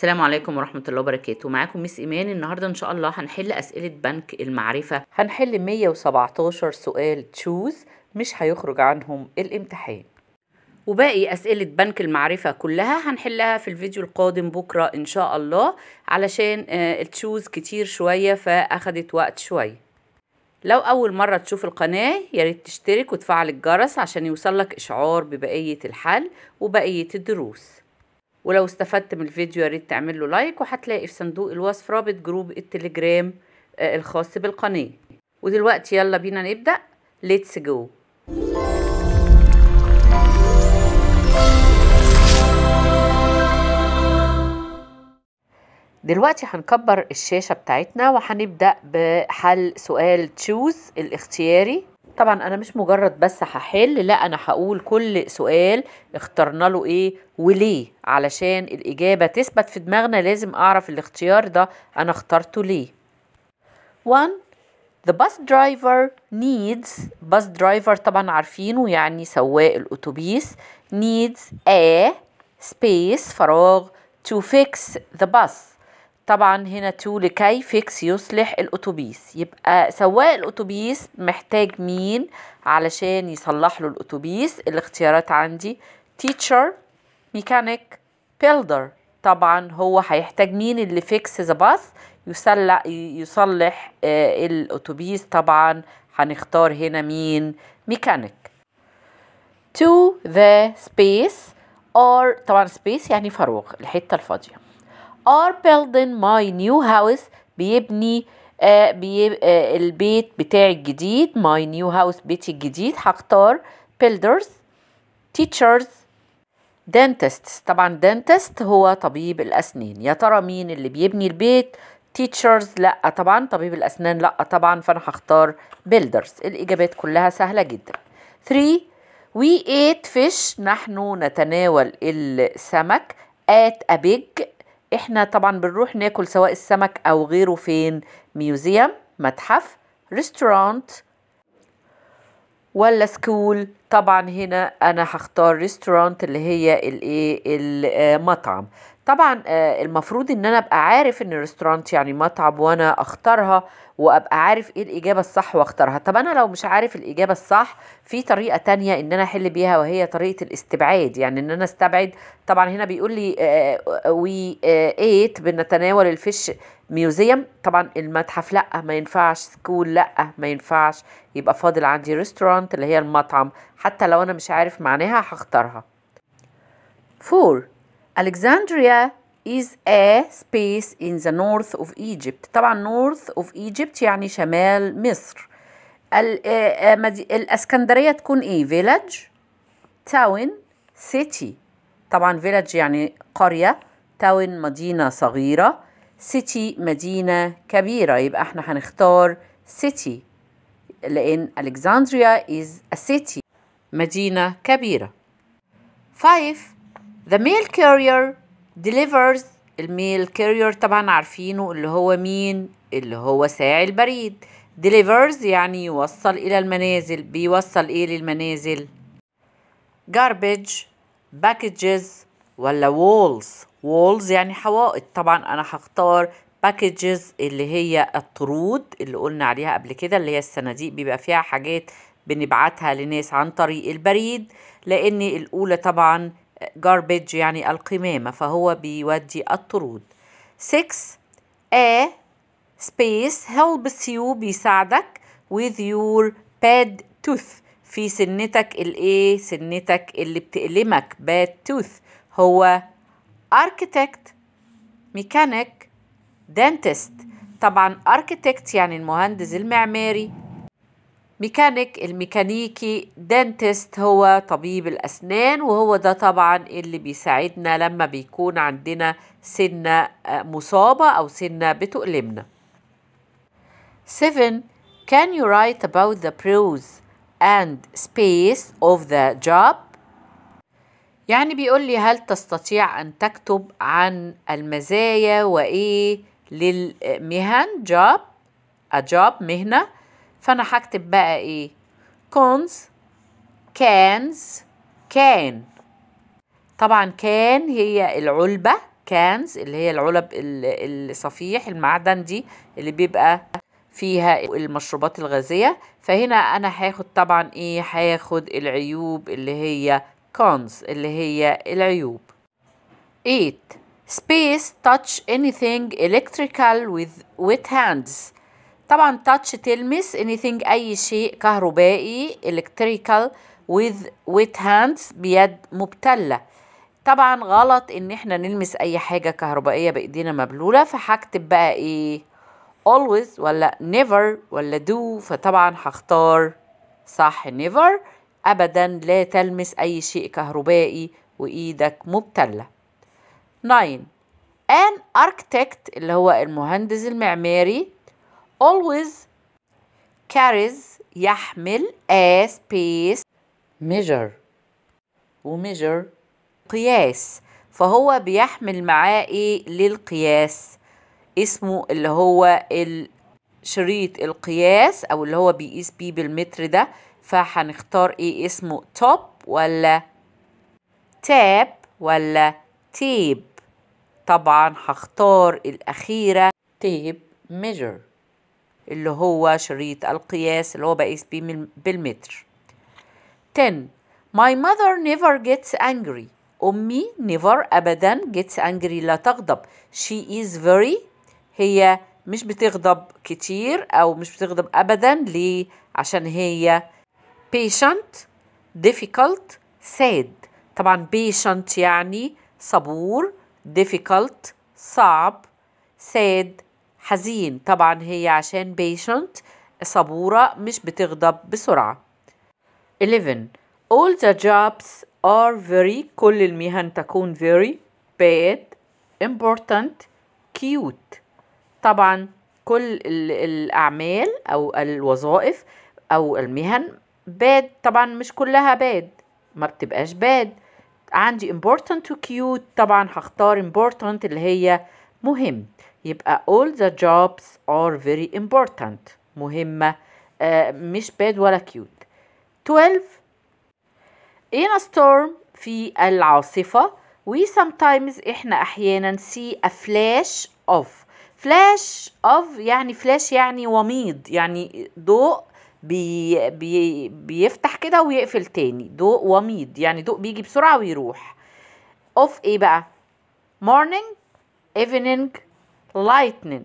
السلام عليكم ورحمة الله وبركاته معاكم ميس إيمان النهاردة إن شاء الله هنحل أسئلة بنك المعرفة هنحل 117 سؤال تشوز مش هيخرج عنهم الامتحان وباقي أسئلة بنك المعرفة كلها هنحلها في الفيديو القادم بكرة إن شاء الله علشان آه، التشوز كتير شوية فأخدت وقت شوية لو أول مرة تشوف القناة ياريت تشترك وتفعل الجرس عشان يوصلك إشعار ببقية الحل وبقية الدروس ولو استفدت من الفيديو يا ريت تعمل له لايك وهتلاقي في صندوق الوصف رابط جروب التليجرام آه، الخاص بالقناه ودلوقتي يلا بينا نبدا ليتس جو دلوقتي هنكبر الشاشة بتاعتنا وهنبدأ بحل سؤال تشوز الاختياري طبعا انا مش مجرد بس هحل لا انا هقول كل سؤال اخترنا له ايه وليه علشان الاجابه تثبت في دماغنا لازم اعرف الاختيار ده انا اخترته ليه 1 The bus driver needs bus driver طبعا عارفينه يعني سواق الأتوبيس needs a space فراغ to fix the bus طبعا هنا تو لكي فيكس يصلح الاتوبيس يبقى سواق الاتوبيس محتاج مين علشان يصلح له الاتوبيس الاختيارات عندي teacher ميكانيك builder طبعا هو هيحتاج مين اللي فيكس ذا باص يصلح يصلح آه، الاتوبيس طبعا هنختار هنا مين ميكانيك to the space or طبعا space يعني فراغ الحته الفاضيه are building my new house بيبني آه بيب آه البيت بتاعي الجديد my new house بيتي الجديد هختار builders teachers dentists طبعا dentist هو طبيب الأسنان يا ترى مين اللي بيبني البيت teachers لا طبعا طبيب الأسنان لا طبعا فأنا هختار builders الإجابات كلها سهلة جدا 3 we ate fish نحن نتناول السمك at a big احنا طبعا بنروح ناكل سواء السمك او غيره فين ميوزيوم متحف ريستورانت ولا سكول طبعا هنا انا هختار ريستورانت اللي هي الايه المطعم آه، طبعا آه، المفروض ان انا ابقى عارف ان الريستورانت يعني مطعم وانا اختارها وابقى عارف ايه الاجابه الصح واختارها طب انا لو مش عارف الاجابه الصح في طريقه تانية ان انا احل بيها وهي طريقه الاستبعاد يعني ان انا استبعد طبعا هنا بيقول لي وي آه، ايت آه، بنتناول الفيش ميوزيوم طبعا المتحف لا ما ينفعش سكول لا ما ينفعش يبقى فاضل عندي ريستورانت اللي هي المطعم حتى لو انا مش عارف معناها هختارها 4 Alexandria is a space in the north of Egypt طبعا north of Egypt يعني شمال مصر الاسكندرية تكون ايه village town city طبعا village يعني قرية town مدينة صغيرة city مدينة كبيرة يبقى احنا هنختار city لأن Alexandria is a city مدينة كبيرة 5 The mail carrier delivers الميل carrier طبعا عارفينه اللي هو مين اللي هو ساعي البريد delivers يعني يوصل إلى المنازل بيوصل إيه للمنازل garbage packages ولا walls walls يعني حوائط طبعا أنا هختار packages اللي هي الطرود اللي قلنا عليها قبل كده اللي هي الصناديق بيبقى فيها حاجات بنبعتها لناس عن طريق البريد لأن الأولى طبعا garbage يعني القمامة فهو بيودي الطرود 6 a space helps you بيساعدك with your bad tooth في سنتك الايه سنتك اللي بتألمك bad tooth هو architect mechanic dentist طبعا architect يعني المهندس المعماري ميكانيك الميكانيكي دنتست هو طبيب الأسنان وهو ده طبعا اللي بيساعدنا لما بيكون عندنا سنة آه، مصابة أو سنة بتؤلمنا 7. Can you write about the pros and space of the job? يعني بيقول لي هل تستطيع أن تكتب عن المزايا وإيه للمهن job a job مهنة فأنا هكتب بقى إيه كونز كانز كان طبعا كان هي العلبة كانز اللي هي العلب الصفيح المعدن دي اللي بيبقى فيها المشروبات الغازية فهنا أنا هاخد طبعا إيه هاخد العيوب اللي هي كونز اللي هي العيوب 8 space touch anything electrical with with hands طبعا تاتش تلمس anything أي شيء كهربائي electrical with wet hands بيد مبتلة طبعا غلط ان احنا نلمس اي حاجة كهربائية بايدينا مبلولة فهكتب بقى ايه always ولا never ولا do فطبعا هختار صح never ابدا لا تلمس اي شيء كهربائي وايدك مبتلة 9 an architect اللي هو المهندس المعماري always carries يحمل a space measure وmeasure قياس فهو بيحمل معاه ايه للقياس اسمه اللي هو شريط القياس او اللي هو بيقيس بيه بالمتر ده فهنختار ايه اسمه top ولا tab ولا tape طبعا هختار الاخيره tape measure اللي هو شريط القياس اللي هو بقيس بيه بالمتر 10 My mother never gets angry أمي never أبدا gets angry لا تغضب she is very هي مش بتغضب كتير أو مش بتغضب أبدا ليه عشان هي patient difficult sad طبعا patient يعني صبور difficult صعب sad حزين طبعا هي عشان patient صبورة مش بتغضب بسرعة 11 all the jobs are very كل المهن تكون very bad important cute طبعا كل الأعمال أو الوظائف أو المهن bad طبعا مش كلها bad ما بتبقاش bad عندي important و cute طبعا هختار important اللي هي مهم يبقى all the jobs are very important مهمة آه مش bad ولا cute 12 in a storm في العاصفة we sometimes احنا احيانا see a flash of flash of يعني flash يعني وميض يعني ضوء بي بي بيفتح كده ويقفل تاني ضوء وميض يعني ضوء بيجي بسرعة ويروح of ايه بقى morning evening lightning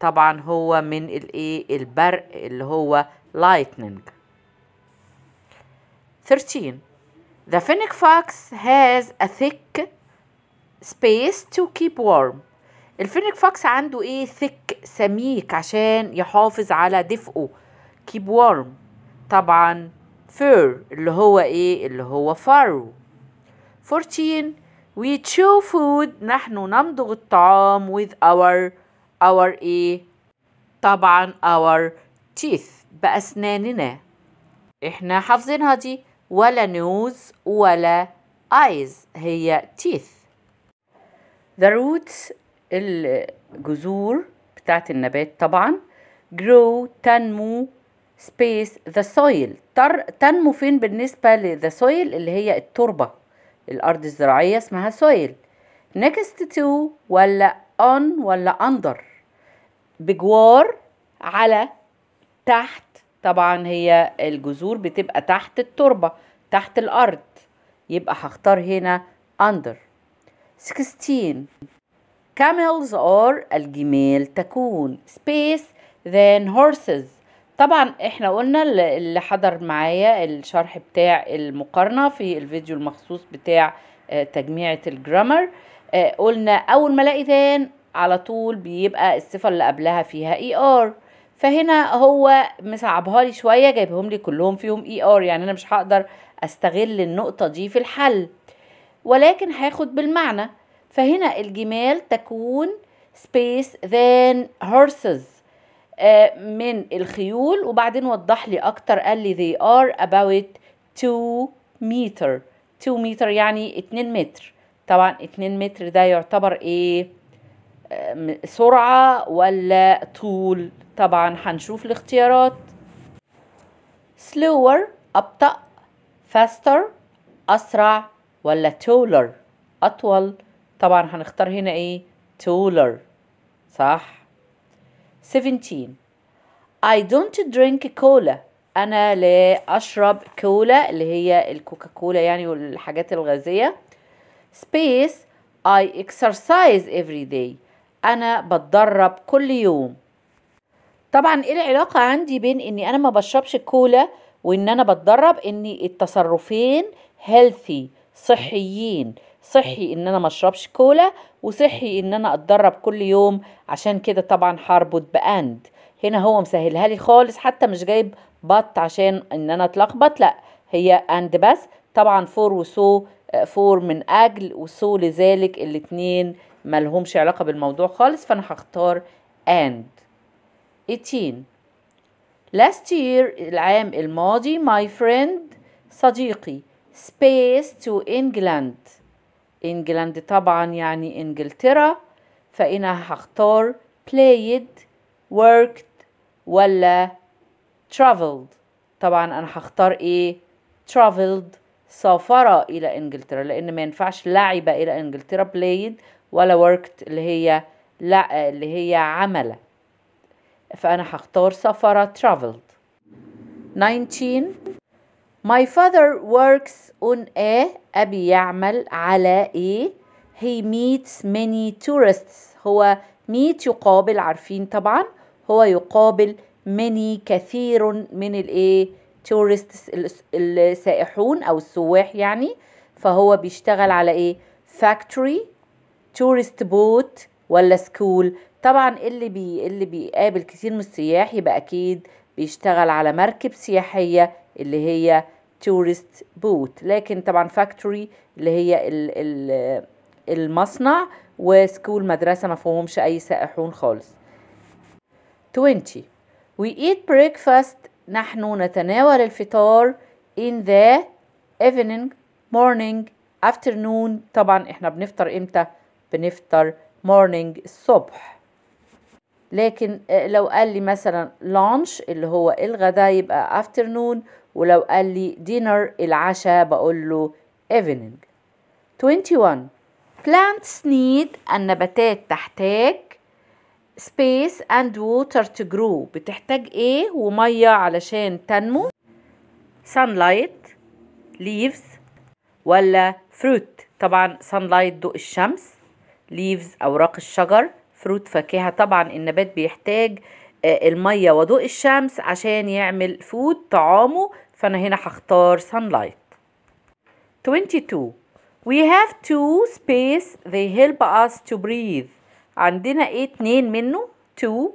طبعا هو من الايه البرق اللي هو lightning 13 The fennec fox has a thick space to keep warm الفينيك فوكس عنده ايه ثيك سميك عشان يحافظ على دفئه كيب وارم طبعا فير اللي هو ايه اللي هو فارو 14 we chew food نحن نمضغ الطعام with our our ايه طبعا our teeth بأسناننا احنا حافظينها دي ولا nose ولا eyes هي teeth the roots الجذور بتاعت النبات طبعا grow تنمو space the soil تر تنمو فين بالنسبة ل the soil اللي هي التربة الأرض الزراعية اسمها soil next to ولا on ولا under بجوار على تحت طبعا هي الجذور بتبقى تحت التربة تحت الأرض يبقى هختار هنا under 16 camels or الجمال تكون space than horses طبعا احنا قلنا اللي حضر معايا الشرح بتاع المقارنة في الفيديو المخصوص بتاع آه، تجميعة الجرامر آه، قلنا اول ما الاقي ذان على طول بيبقى الصفة اللي قبلها فيها اي e ار فهنا هو مصعبها لي شوية جايبهم لي كلهم فيهم اي e ار يعني انا مش هقدر استغل النقطة دي في الحل ولكن هاخد بالمعنى فهنا الجمال تكون space than horses آه، من الخيول وبعدين وضح لي اكتر قال لي they are about 2 meter 2 meter يعني 2 متر طبعا 2 متر ده يعتبر ايه آه، سرعة ولا طول طبعا هنشوف الاختيارات slower أبطأ faster أسرع ولا taller أطول طبعا هنختار هنا ايه taller صح 17 I don't drink cola أنا لا أشرب كولا اللي هي الكوكاكولا يعني والحاجات الغازية space I exercise every day أنا بتدرب كل يوم طبعا ايه العلاقة عندي بين اني انا ما بشربش كولا وان انا بتدرب ان التصرفين healthy صحيين صحي ان انا ما اشربش كولا وصحي ان انا اتدرب كل يوم عشان كده طبعا هربط باند هنا هو مسهلها لي خالص حتى مش جايب بط عشان ان انا اتلخبط لا هي اند بس طبعا فور وسو فور من اجل وسو لذلك الاتنين ملهمش علاقه بالموضوع خالص فانا هختار اند 18 last year العام الماضي my friend صديقي space to England England طبعا يعني إنجلترا فأنا هختار played worked ولا traveled طبعا أنا هختار إيه traveled سافر إلى إنجلترا لأن ما ينفعش لعب إلى إنجلترا played ولا worked اللي هي لا اللي هي عمل فأنا هختار سافر traveled 19 My father works on a أبي يعمل على a He meets many tourists هو meet يقابل عارفين طبعا هو يقابل many كثير من الايه tourists السائحون أو السواح يعني فهو بيشتغل على ايه factory tourist boat ولا سكول طبعا اللي بي اللي بيقابل كثير من السياح يبقى اكيد بيشتغل على مركب سياحيه اللي هي تورست بوت لكن طبعا فاكتوري اللي هي الـ الـ المصنع وسكول مدرسة ما فيهمش أي سائحون خالص 20 We eat breakfast نحن نتناول الفطار in the evening morning afternoon طبعا احنا بنفطر امتى بنفطر morning الصبح لكن آه، لو قال لي مثلا lunch اللي هو الغداء يبقى afternoon ولو قال لي dinner العشاء بقول له evening 21 plants need النباتات تحتاج space and water to grow بتحتاج ايه ومية علشان تنمو sunlight leaves ولا fruit طبعا sunlight ضوء الشمس leaves أوراق الشجر fruit فاكهة طبعا النبات بيحتاج المية وضوء الشمس عشان يعمل فود طعامه فأنا هنا هختار sunlight 22 We have two space they help us to breathe عندنا ايه اتنين منه two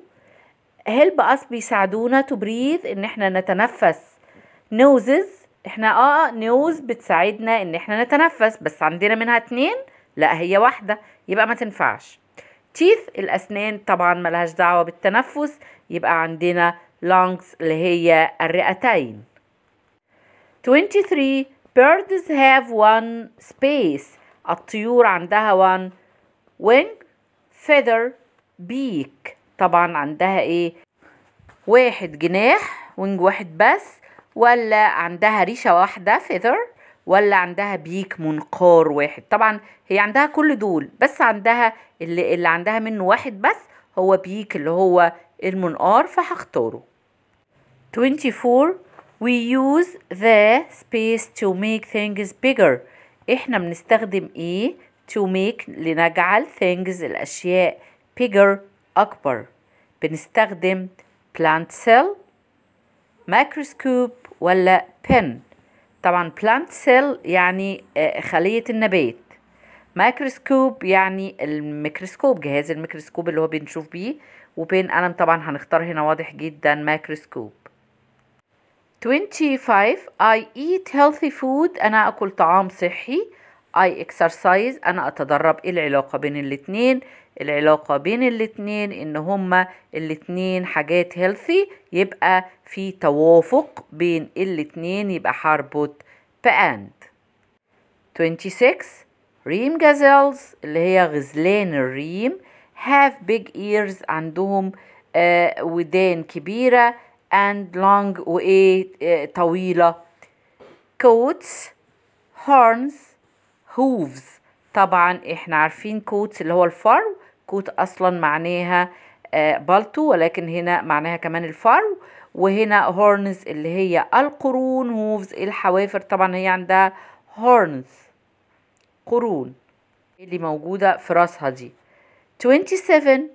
help us بيساعدونا to breathe ان احنا نتنفس noses احنا اه نوز بتساعدنا ان احنا نتنفس بس عندنا منها اتنين لا هي واحدة يبقى ما تنفعش تيث الأسنان طبعا ملهاش دعوة بالتنفس يبقى عندنا lungs اللي هي الرئتين 23 birds have one space الطيور عندها one wing feather beak طبعا عندها ايه واحد جناح wing واحد بس ولا عندها ريشة واحدة feather ولا عندها بيك منقار واحد طبعا هي عندها كل دول بس عندها اللي, اللي عندها منه واحد بس هو بيك اللي هو المنقار فهختاره 24 we use the space to make things bigger احنا بنستخدم ايه to make لنجعل things الاشياء bigger اكبر بنستخدم plant cell microscope ولا pen طبعا بلانت سيل يعني آه، خلية النبات مايكروسكوب يعني الميكروسكوب جهاز الميكروسكوب اللي هو بنشوف بيه وبين قلم طبعا هنختار هنا واضح جدا مايكروسكوب 25 I eat healthy food أنا أكل طعام صحي I exercise أنا أتدرب إيه العلاقة بين الاتنين العلاقة بين الاتنين ان هما الاتنين حاجات هيلثي يبقى في توافق بين الاتنين يبقى هربط باند 26 ريم جازلز اللي هي غزلان الريم have big ears عندهم آه ودان كبيرة and long وإيه آه طويلة coats horns hooves طبعا احنا عارفين coats اللي هو الفرو الكوت اصلا معناها آه، بالطو ولكن هنا معناها كمان الفرو وهنا هورنز اللي هي القرون هوفز الحوافر طبعا هي عندها هورنز قرون اللي موجودة في راسها دي 27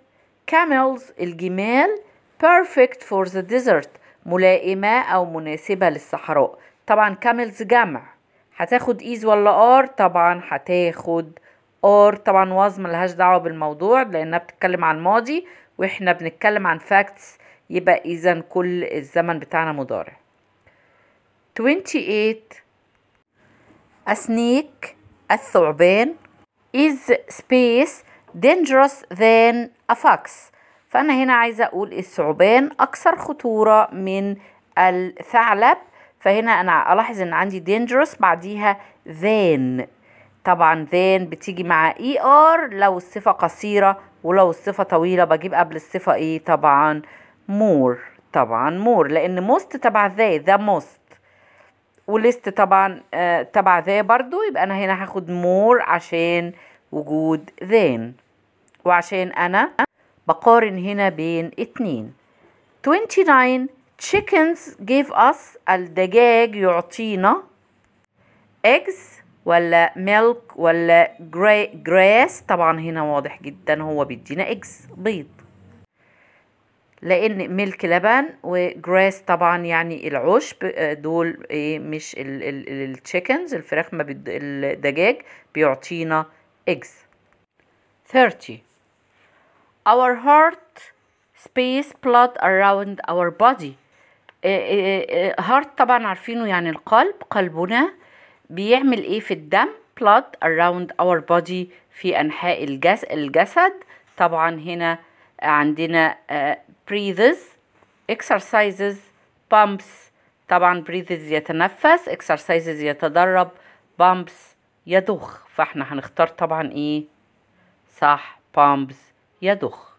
كاميلز الجمال perfect for the desert ملائمة أو مناسبة للصحراء طبعا كاملز جمع هتاخد إيز ولا آر طبعا هتاخد اور طبعا واز ملهاش دعوه بالموضوع لانها بتتكلم عن ماضي واحنا بنتكلم عن فاكتس يبقى اذا كل الزمن بتاعنا مضارع 28 اسنيك الثعبان is space dangerous than a fox فأنا هنا عايزة أقول الثعبان أكثر خطورة من الثعلب فهنا أنا ألاحظ إن عندي dangerous بعديها than طبعا ذان بتيجي مع اي e ار لو الصفة قصيرة ولو الصفة طويلة بجيب قبل الصفة ايه طبعا مور طبعا مور لان موست تبع ذا ذا موست وليست طبعا آه، تبع ذا برضو يبقى انا هنا هاخد مور عشان وجود ذان وعشان انا بقارن هنا بين اتنين 29 chickens give us الدجاج يعطينا eggs ولا milk ولا grass طبعا هنا واضح جدا هو بيدينا اكس بيض لان ميلك لبن وجراس طبعا يعني العشب آه، دول ايه مش التشيكنز الفراخ ما بيد... الدجاج بيعطينا اكس 30 our heart space blood around our body آه، آه، heart طبعا عارفينه يعني القلب قلبنا بيعمل ايه في الدم blood around our body في انحاء الجس الجسد طبعا هنا عندنا breathes exercises pumps طبعا breathes يتنفس exercises يتدرب pumps يضخ فاحنا هنختار طبعا ايه صح pumps يضخ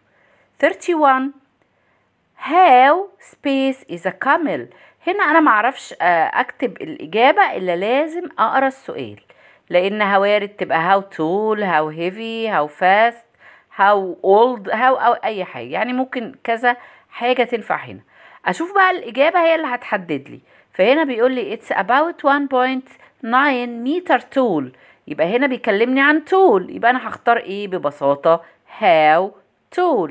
31 how space is a camel هنا انا معرفش آه، اكتب الاجابه الا لازم اقرا السؤال لان هوارد تبقى how tall how heavy how fast how old how او اي حاجه يعني ممكن كذا حاجه تنفع هنا اشوف بقى الاجابه هي اللي هتحدد لي فهنا بيقول لي it's about 1.9 meter tall يبقى هنا بيكلمني عن طول يبقى انا هختار ايه ببساطه how tall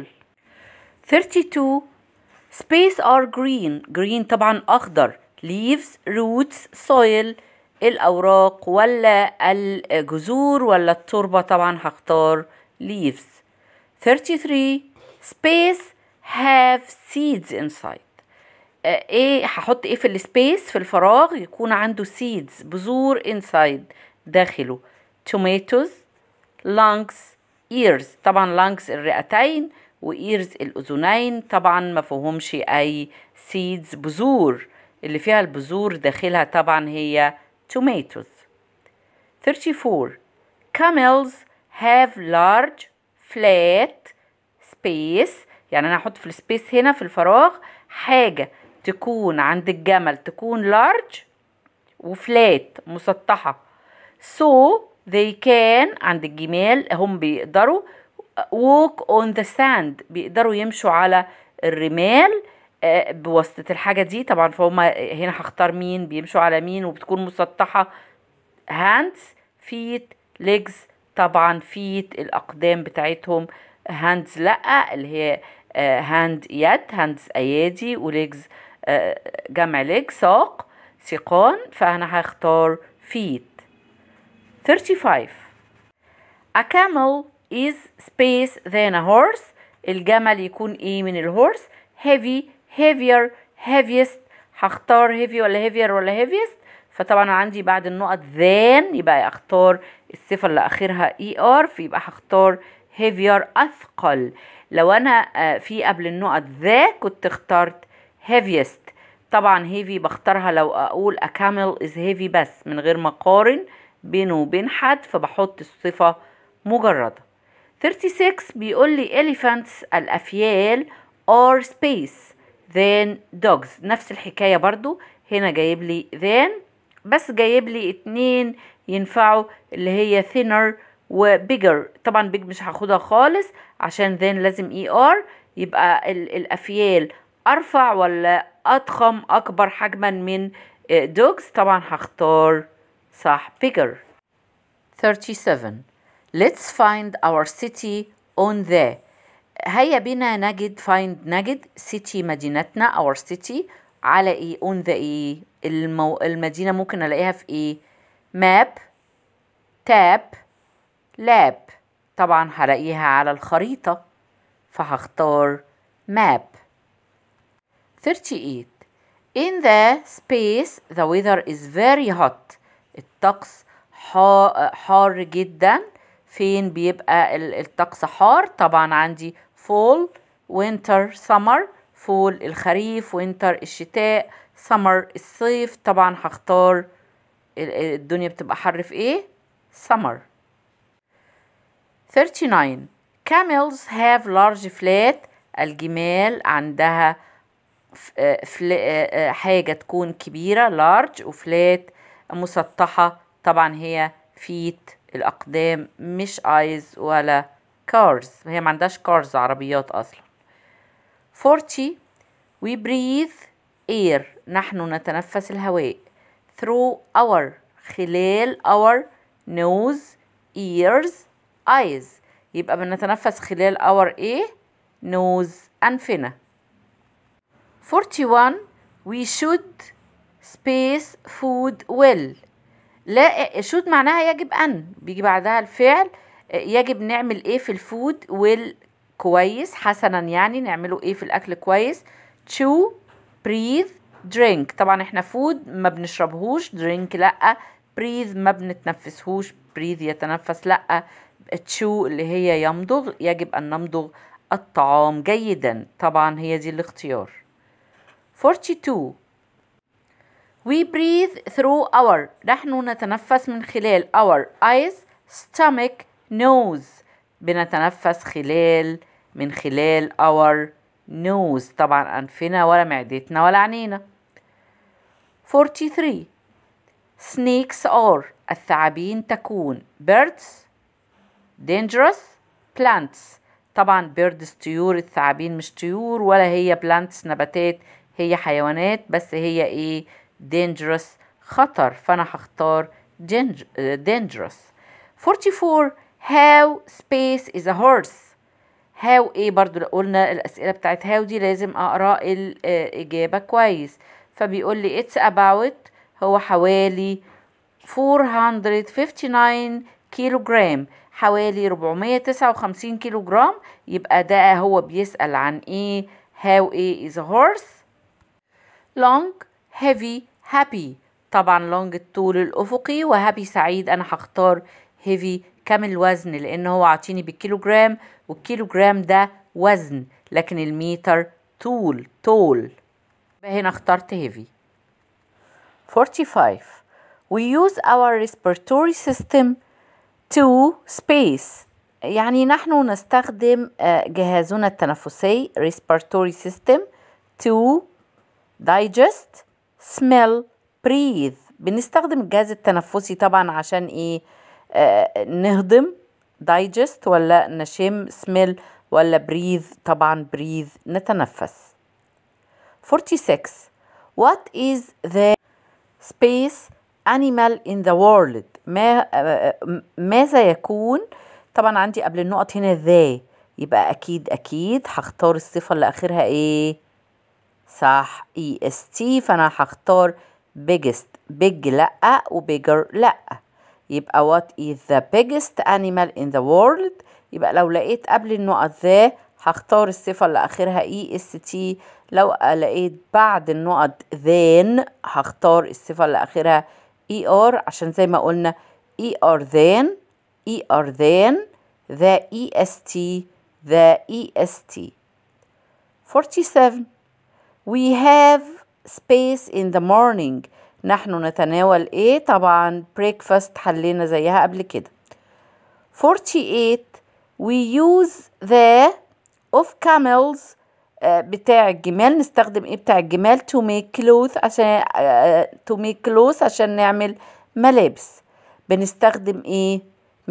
32 space are green green طبعا أخضر leaves roots soil الأوراق ولا الجذور ولا التربة طبعا هختار leaves 33 space have seeds inside آه، ايه هحط ايه في السبيس في الفراغ يكون عنده seeds بذور inside داخله tomatoes lungs ears طبعا lungs الرئتين وإيرز الأذنين طبعا ما فيهمش أي سيدز بذور اللي فيها البذور داخلها طبعا هي tomatoes 34 camels have large flat space يعني أنا هحط في السبيس هنا في الفراغ حاجة تكون عند الجمل تكون large وفلات مسطحة so they can عند الجمال هم بيقدروا walk on the sand بيقدروا يمشوا على الرمال آه، بواسطة الحاجة دي طبعا فهم آه، هنا هختار مين بيمشوا على مين وبتكون مسطحة hands feet legs طبعا feet الأقدام بتاعتهم hands لأ اللي هي آه، hand يد hands أيادي وليجز جمع ليج ساق سيقان فأنا هختار feet 35 A camel is space than a horse الجمل يكون ايه من الهورس heavy heavier heaviest هختار heavy ولا heavier ولا heaviest فطبعا عندي بعد النقط than يبقى اختار الصفة اللي اخرها er فيبقى هختار heavier اثقل لو انا آه، في قبل النقط ذا كنت اخترت heaviest طبعا heavy بختارها لو اقول a camel is heavy بس من غير ما اقارن بينه وبين حد فبحط الصفة مجردة 36 بيقول لي elephants الأفيال or space then dogs نفس الحكاية برضو هنا جايب لي then بس جايب لي اتنين ينفعوا اللي هي thinner و bigger طبعا big مش هاخدها خالص عشان then لازم er يبقى الأفيال أرفع ولا أضخم أكبر حجما من آه، dogs طبعا هختار صح bigger 37 let's find our city on the هيا بنا نجد find نجد city مدينتنا our city على ايه on the ايه المو... المدينة ممكن الاقيها في ايه map tab lab طبعا هلاقيها على الخريطة فهختار map 38 In the space the weather is very hot الطقس حار جدا فين بيبقى الطقس حار طبعا عندي فول وينتر سمر فول الخريف وينتر الشتاء سمر الصيف طبعا هختار الدنيا بتبقى حر في ايه summer 39 camels have large flat الجمال عندها آه، آه، آه، حاجة تكون كبيرة large وفلات مسطحة طبعا هي feet الأقدام مش ايز ولا كارز هي ما عندهاش كارز عربيات أصلا 40 we breathe air نحن نتنفس الهواء through our خلال our nose ears eyes يبقى بنتنفس خلال our ايه nose أنفنا 41 we should space food well لا شود معناها يجب ان بيجي بعدها الفعل يجب نعمل ايه في الفود والكويس حسنا يعني نعمله ايه في الاكل كويس chew breathe drink طبعا احنا فود ما بنشربهوش drink لا breathe ما بنتنفسهوش breathe يتنفس لا chew اللي هي يمضغ يجب ان نمضغ الطعام جيدا طبعا هي دي الاختيار 42 We breathe through our نحن نتنفس من خلال our eyes stomach nose بنتنفس خلال من خلال our nose طبعا أنفنا ولا معدتنا ولا عنينا 43 snakes are الثعابين تكون birds dangerous plants طبعا birds طيور الثعابين مش طيور ولا هي plants نباتات هي حيوانات بس هي ايه dangerous خطر فأنا هختار dangerous 44 how space is a horse how ايه برضو قلنا الأسئلة بتاعت how دي لازم أقرأ الإجابة آه، كويس فبيقول لي it's about هو حوالي 459 كيلوغرام حوالي 459 كيلوغرام يبقى ده هو بيسأل عن ايه how ايه is a horse long heavy هابي طبعا لونج الطول الافقي وهابي سعيد انا هختار هيفي كام الوزن لان هو عاطيني بالكيلو جرام والكيلو جرام ده وزن لكن الميتر طول طول هنا اخترت هيفي 45 we use our respiratory system to space يعني نحن نستخدم آه، جهازنا التنفسي respiratory system to digest smell breathe بنستخدم الجهاز التنفسي طبعا عشان ايه آه نهضم digest ولا نشم smell ولا breathe طبعا breathe نتنفس 46 what is the space animal in the world ما آه، آه، ماذا يكون طبعا عندي قبل النقط هنا ذا يبقى اكيد اكيد هختار الصفه اللي اخرها ايه صح اي اس تي فانا هختار biggest big لا وبيجر لا يبقى what is the biggest animal in the world يبقى لو لقيت قبل النقط ذا هختار الصفة اللي آخرها اي اس تي لو لقيت بعد النقط ذان هختار الصفة اللي آخرها اي e ار عشان زي ما قلنا اي ار ذان اي ار تي ذا اي اس تي 47 we have space in the morning نحن نتناول ايه طبعا breakfast حلينا زيها قبل كده 48 we use the of camels آه، بتاع الجمال نستخدم ايه بتاع الجمال to make clothes عشان آه، to make clothes عشان نعمل ملابس بنستخدم ايه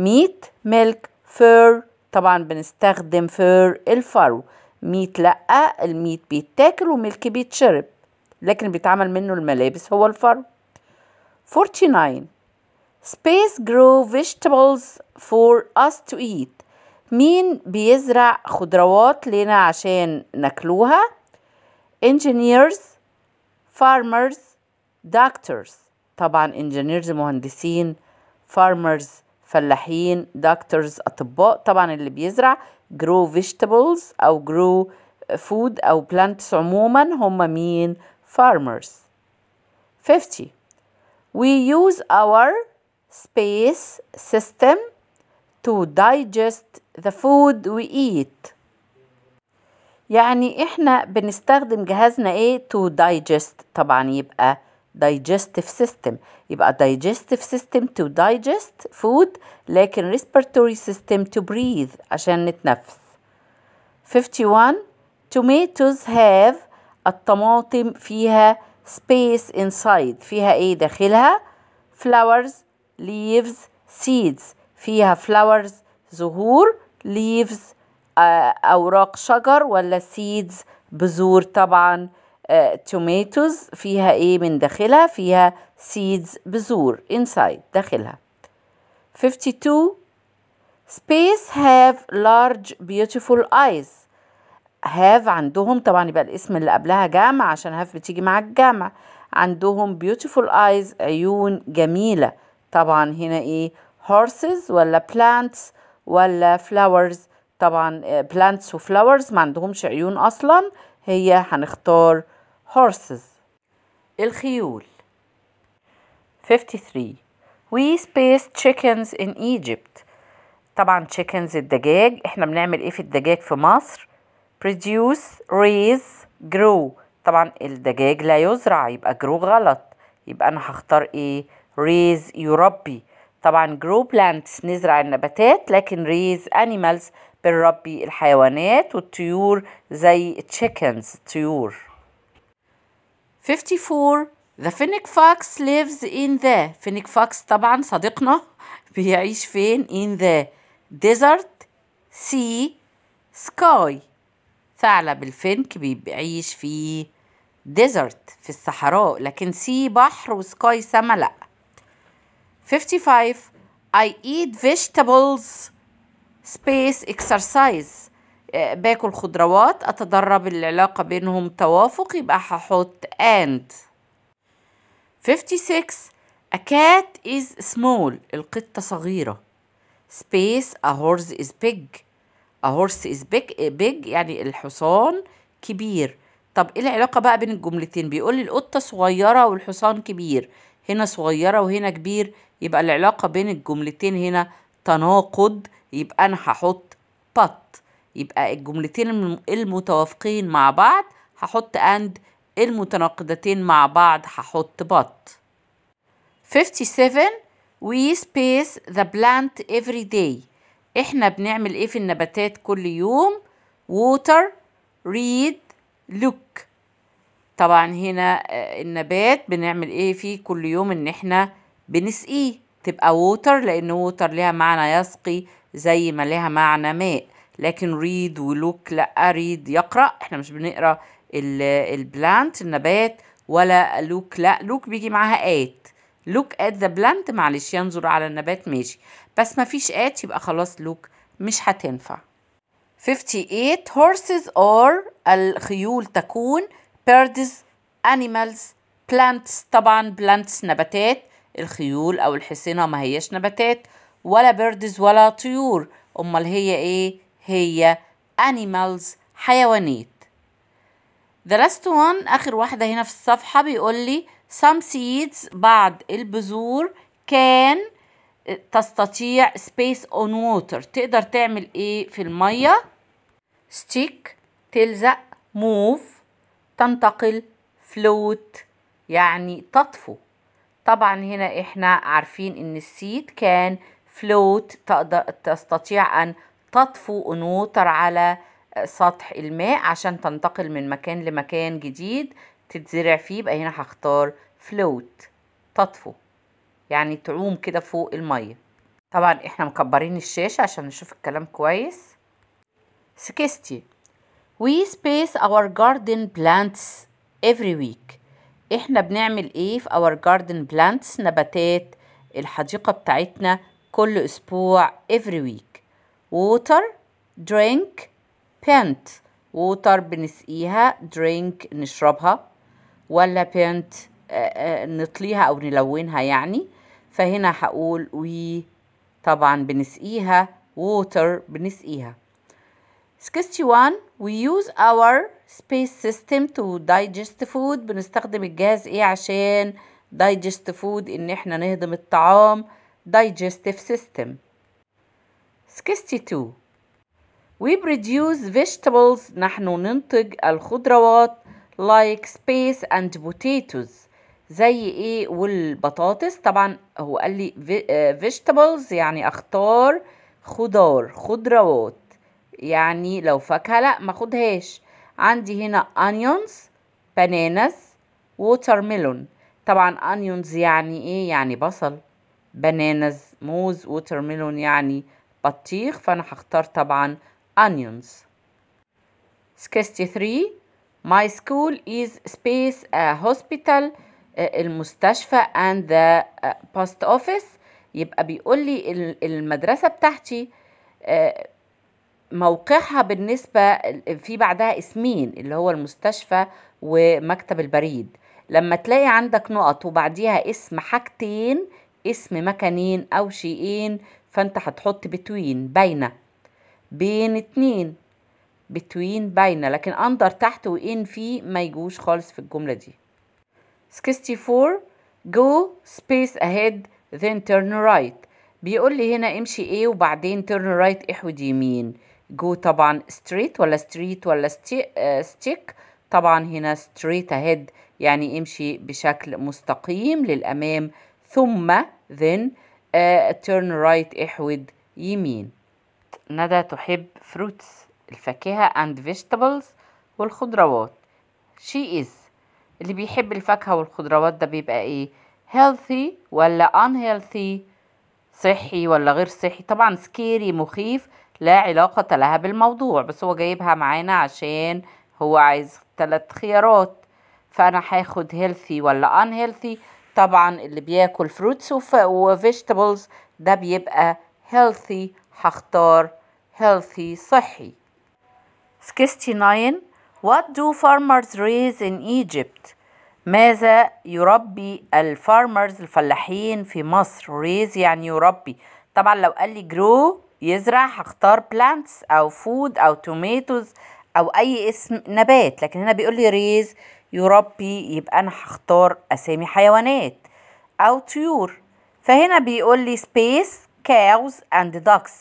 meat milk fur طبعا بنستخدم fur الفرو ميت لأ الميت بيتاكل وملك بيتشرب لكن بيتعمل منه الملابس هو الفرو 49 space grow vegetables for us to eat مين بيزرع خضروات لنا عشان ناكلوها engineers farmers doctors طبعا engineers مهندسين farmers فلاحين دكتورز اطباء طبعا اللي بيزرع جرو فيجيتابلز او جرو فود او بلانتس عموما هم مين farmers 50 we use our space system to digest the food we eat يعني احنا بنستخدم جهازنا ايه to digest طبعا يبقى digestive system يبقى digestive system to digest food لكن respiratory system to breathe عشان نتنفس 51 tomatoes have الطماطم فيها space inside فيها ايه داخلها flowers leaves seeds فيها flowers زهور leaves أوراق شجر ولا seeds بذور طبعا توميتوز آه، فيها ايه من داخلها فيها سيدز بذور inside داخلها 52 space have large beautiful eyes have عندهم طبعا يبقى الاسم اللي قبلها جامع عشان have بتيجي مع الجامع عندهم beautiful eyes عيون جميلة طبعا هنا ايه horses ولا plants ولا flowers طبعا آه، plants وflowers ما عندهمش عيون اصلا هي هنختار horses الخيول 53 we space chickens in Egypt طبعا chickens الدجاج احنا بنعمل ايه في الدجاج في مصر produce raise grow طبعا الدجاج لا يزرع يبقى grow غلط يبقى انا هختار ايه raise يربي طبعا grow plants نزرع النباتات لكن raise animals بنربي الحيوانات والطيور زي chickens طيور 54 The Phoenix Fox lives in the Phoenix Fox طبعا صديقنا بيعيش فين in the desert sea sky ثعلب الفنك بيعيش في desert في الصحراء لكن سي بحر وسكاي سما لأ 55 I eat vegetables space exercise باكل خضروات اتدرب العلاقة بينهم توافق يبقى هحط and 56 A cat is small القطة صغيرة space a horse is big a horse is big big يعني الحصان كبير طب ايه العلاقة بقى بين الجملتين بيقول لي القطة صغيرة والحصان كبير هنا صغيرة وهنا كبير يبقى العلاقة بين الجملتين هنا تناقض يبقى انا هحط but يبقى الجملتين المتوافقين مع بعض هحط and المتناقضتين مع بعض هحط but 57 we space the plant every day احنا بنعمل ايه في النباتات كل يوم water read look طبعا هنا آه، النبات بنعمل ايه فيه كل يوم ان احنا بنسقيه تبقى water لان water لها معنى يسقي زي ما لها معنى ماء لكن ريد ولوك لا ريد يقرا احنا مش بنقرا البلانت النبات ولا لوك لا لوك بيجي معاها ات لوك ات ذا بلانت معلش ينظر على النبات ماشي بس مفيش ات يبقى خلاص لوك مش هتنفع 58 horses or الخيول تكون birds animals plants طبعا plants نباتات الخيول او الحصينه ما هيش نباتات ولا birds ولا طيور امال هي ايه هي animals حيوانات the last one آخر واحدة هنا في الصفحة بيقول لي some seeds بعض البذور كان تستطيع space on water تقدر تعمل ايه في المية stick تلزق move تنتقل float يعني تطفو طبعا هنا احنا عارفين ان السيد كان float تقدر تستطيع ان تطفو انوتر على سطح الماء عشان تنتقل من مكان لمكان جديد تتزرع فيه يبقى هنا هختار فلوت تطفو يعني تعوم كده فوق الميه طبعا احنا مكبرين الشاشة عشان نشوف الكلام كويس سكستي We space our garden plants every week احنا بنعمل ايه في our garden plants نباتات الحديقة بتاعتنا كل اسبوع every week water drink paint water بنسقيها drink نشربها ولا paint آه، آه، نطليها أو نلونها يعني فهنا هقول we طبعا بنسقيها water بنسقيها 61 we use our space system to digest food بنستخدم الجهاز ايه عشان digest food ان احنا نهضم الطعام digestive system 62 We produce vegetables نحن ننتج الخضروات like space and potatoes زي ايه والبطاطس طبعا هو قال لي آه، vegetables يعني اختار خضار خضروات يعني لو فاكهة لا ما خدهاش عندي هنا onions bananas watermelon طبعا onions يعني ايه يعني بصل bananas موز watermelon يعني بطيخ فأنا هختار طبعا onions ثري My school is space a hospital آه، المستشفى and the آه، post office يبقى بيقول لي المدرسة بتاعتي آه، موقعها بالنسبة في بعدها اسمين اللي هو المستشفى ومكتب البريد لما تلاقي عندك نقط وبعديها اسم حاجتين اسم مكانين أو شيئين فانت هتحط بتوين باينه بين اتنين بتوين باينه لكن اندر تحت وان في ما يجوش خالص في الجمله دي 64 go space ahead then turn right بيقول لي هنا امشي ايه وبعدين turn right احود يمين جو طبعا straight ولا street ولا آه، stick طبعا هنا straight ahead يعني امشي بشكل مستقيم للامام ثم then turn right احود يمين ندى تحب fruits الفاكهة and vegetables والخضروات she is اللي بيحب الفاكهة والخضروات ده بيبقى ايه healthy ولا unhealthy صحي ولا غير صحي طبعا سكيري مخيف لا علاقة لها بالموضوع بس هو جايبها معانا عشان هو عايز ثلاث خيارات فانا هاخد healthy ولا unhealthy طبعا اللي بياكل فروتس وفيجيتابلز ده بيبقى healthy هختار healthy صحي 69 What do farmers raise in Egypt? ماذا يربي الفارمرز الفلاحين في مصر raise يعني يربي طبعا لو قال لي grow يزرع هختار plants او food او tomatoes او اي اسم نبات لكن هنا بيقول لي raise يربي يبقى انا هختار اسامي حيوانات او طيور فهنا بيقول لي space cows and ducks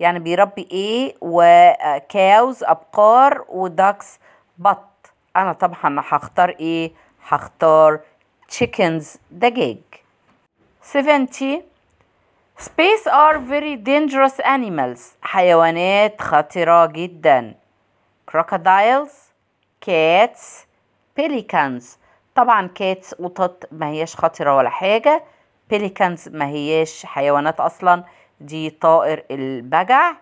يعني بيربي ايه وكاوز ابقار ودكس بط انا طبعا هختار ايه هختار chickens دجاج 70 Space are very dangerous animals حيوانات خطرة جدا crocodiles cats بيليكانز طبعا كاتس قطط ما هيش خطرة ولا حاجة بيليكانز ما هيش حيوانات أصلا دي طائر البجع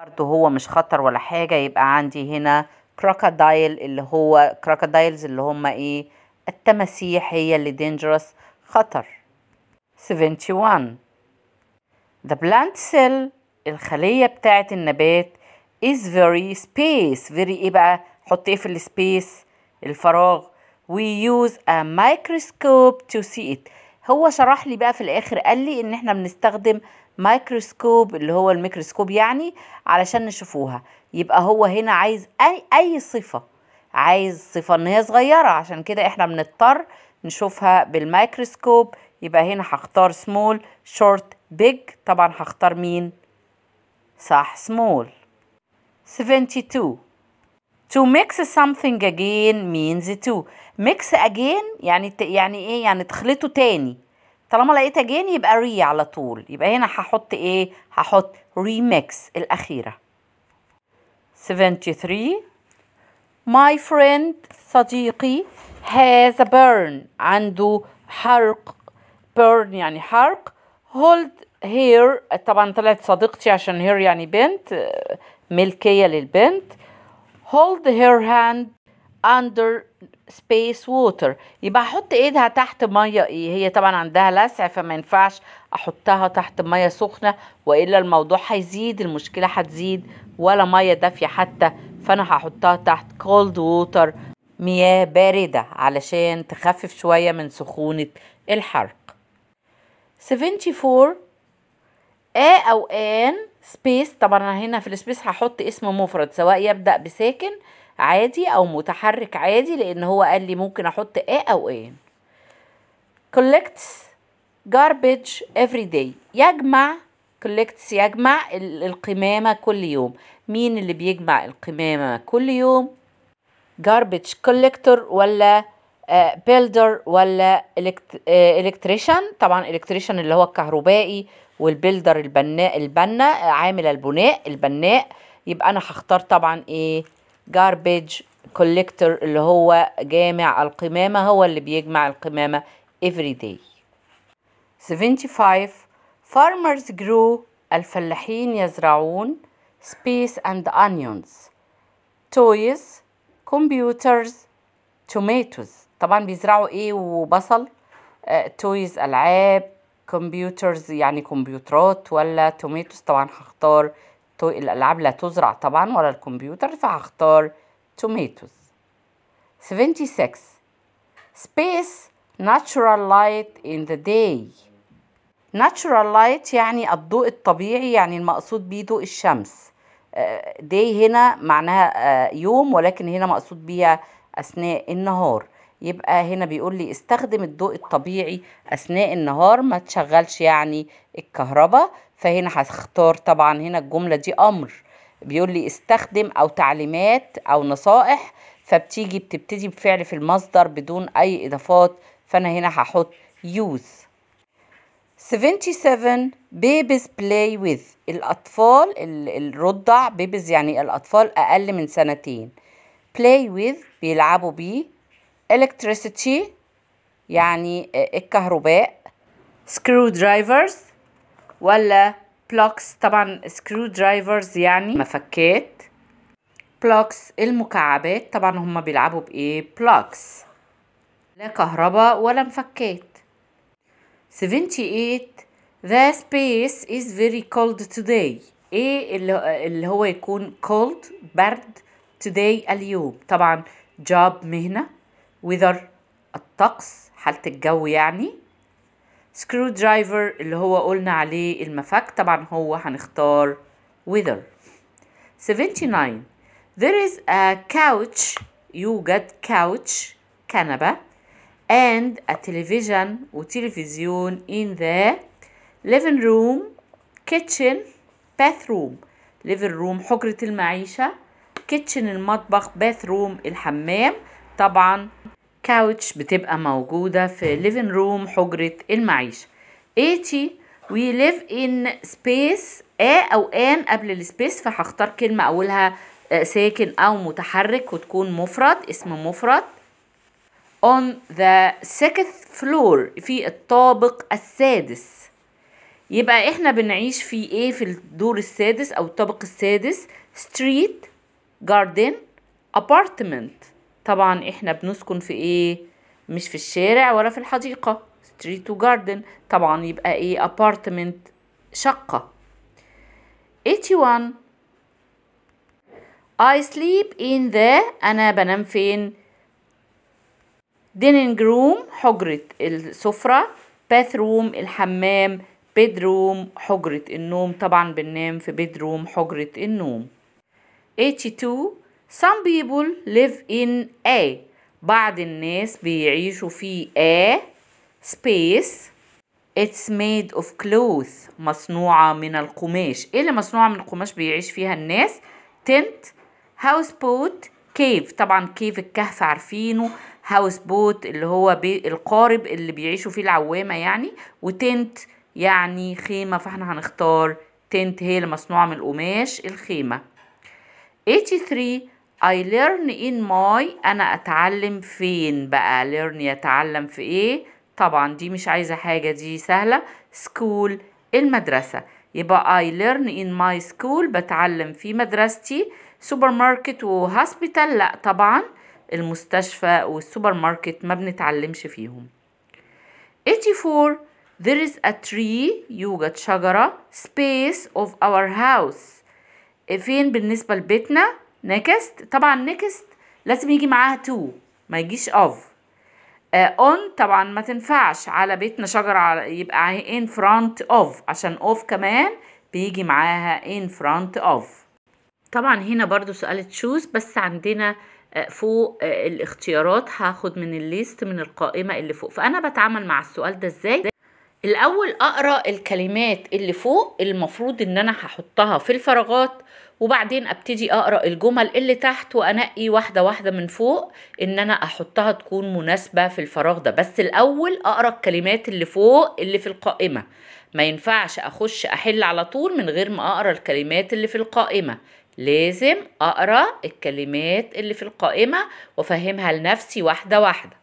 برضه هو مش خطر ولا حاجة يبقى عندي هنا كروكودايل اللي هو كروكودايلز اللي هم ايه التماسيح هي اللي دينجرس خطر 71 The plant cell الخلية بتاعة النبات is very space very ايه بقى حط ايه في السبيس الفراغ we use a microscope to see it هو شرح لي بقى في الاخر قال لي ان احنا بنستخدم مايكروسكوب اللي هو الميكروسكوب يعني علشان نشوفوها يبقى هو هنا عايز اي اي صفه عايز صفه ان هي صغيره عشان كده احنا بنضطر نشوفها بالمايكروسكوب يبقى هنا هختار سمول شورت بيج طبعا هختار مين صح سمول 72 To mix something again means to mix again يعني يعني ايه يعني تخلطه تاني طالما لقيت again يبقى ري على طول يبقى هنا هحط ايه هحط remix الأخيرة 73 My friend صديقي has a burn عنده حرق burn يعني حرق hold here طبعا طلعت صديقتي عشان here يعني بنت ملكية للبنت hold her hand under space water يبقى احط ايدها تحت ميه ايه هي طبعا عندها لسع فما ينفعش احطها تحت ميه سخنه والا الموضوع هيزيد المشكله هتزيد ولا ميه دافيه حتى فانا هحطها تحت cold water مياه بارده علشان تخفف شويه من سخونه الحرق 74 ا او ان سبيس طبعا انا هنا في السبيس هحط اسم مفرد سواء يبدأ بساكن عادي او متحرك عادي لان هو قال لي ممكن احط ايه او ايه collects garbage every day يجمع collects يجمع القمامة كل يوم مين اللي بيجمع القمامة كل يوم garbage collector ولا بيلدر آه، ولا آه، electrician طبعا electrician اللي هو الكهربائي والبيلدر البناء البنا عامل البناء البناء يبقى انا هختار طبعا ايه garbage collector اللي هو جامع القمامة هو اللي بيجمع القمامة every day 75 farmers grow الفلاحين يزرعون space and onions toys computers tomatoes طبعا بيزرعوا ايه وبصل تويز آه، العاب كمبيوترز يعني كمبيوترات ولا توميتوز طبعا هختار تو الالعاب لا تزرع طبعا ولا الكمبيوتر فهختار توميتوز 76 space natural light in the day natural light يعني الضوء الطبيعي يعني المقصود بيه ضوء الشمس آه، day هنا معناها آه، يوم ولكن هنا مقصود بيها أثناء النهار يبقى هنا بيقول لي استخدم الضوء الطبيعي اثناء النهار ما تشغلش يعني الكهرباء فهنا هختار طبعا هنا الجمله دي امر بيقول لي استخدم او تعليمات او نصائح فبتيجي بتبتدي بفعل في المصدر بدون اي اضافات فانا هنا هحط use 77 بيبيز بلاي ويز الاطفال الرضع بيبيز يعني الاطفال اقل من سنتين بلاي ويز بيلعبوا بيه electricity يعني الكهرباء screw drivers ولا blocks طبعا screw drivers يعني مفكات blocks المكعبات طبعا هما بيلعبوا بايه blocks لا كهرباء ولا مفكات 78 The space is very cold today ايه اللي هو يكون cold برد today اليوم طبعا job مهنه ويذر الطقس حالة الجو يعني سكرو درايفر اللي هو قلنا عليه المفك طبعا هو هنختار weather 79 there is a couch يوجد couch كنبة and a television وتلفزيون in the living room kitchen bathroom living room حجرة المعيشة kitchen المطبخ bathroom الحمام طبعا كاوتش بتبقى موجودة في ليفين روم حجرة المعيشة ايتي وي ليف ان سبيس ا أو ان قبل السبيس فهختار كلمة أولها آه، ساكن أو متحرك وتكون مفرد اسم مفرد on the sixth floor في الطابق السادس يبقى احنا بنعيش في ايه في الدور السادس او الطابق السادس street garden apartment طبعا احنا بنسكن في ايه مش في الشارع ولا في الحديقة street to garden طبعا يبقى ايه apartment شقة 81 I sleep in the أنا بنام فين dining room حجرة السفرة bathroom الحمام bedroom حجرة النوم طبعا بننام في bedroom حجرة النوم 82 Some people live in A بعض الناس بيعيشوا في A space It's made of cloth مصنوعة من القماش إيه اللي مصنوعة من القماش بيعيش فيها الناس tent Houseboat. cave طبعا كيف الكهف عارفينه Houseboat اللي هو القارب اللي بيعيشوا فيه العوامة يعني وتنت يعني خيمة فاحنا هنختار تنت هي المصنوعة من القماش الخيمة 83 I learn in my أنا أتعلم فين بقى learn يتعلم في إيه طبعا دي مش عايزة حاجة دي سهلة school المدرسة يبقى I learn in my school بتعلم في مدرستي supermarket و hospital لأ طبعا المستشفى والسوبر ماركت ما بنتعلمش فيهم 84 There is a tree يوجد شجرة space of our house فين بالنسبة لبيتنا نكست طبعا نكست لازم يجي معاها تو ما يجيش اوف اون uh, طبعا ما تنفعش على بيتنا شجرة على يبقى in front of عشان اوف كمان بيجي معاها in front of طبعا هنا برضو سؤال تشوز بس عندنا آه، فوق آه، الاختيارات هاخد من الليست من القائمة اللي فوق فأنا بتعامل مع السؤال ده ازاي الأول أقرأ الكلمات اللي فوق المفروض إن أنا هحطها في الفراغات وبعدين ابتدي اقرا الجمل اللي تحت وانقي واحده واحده من فوق ان انا احطها تكون مناسبه في الفراغ ده بس الاول اقرا الكلمات اللي فوق اللي في القائمه ما ينفعش اخش احل على طول من غير ما اقرا الكلمات اللي في القائمه لازم اقرا الكلمات اللي في القائمه وافهمها لنفسي واحده واحده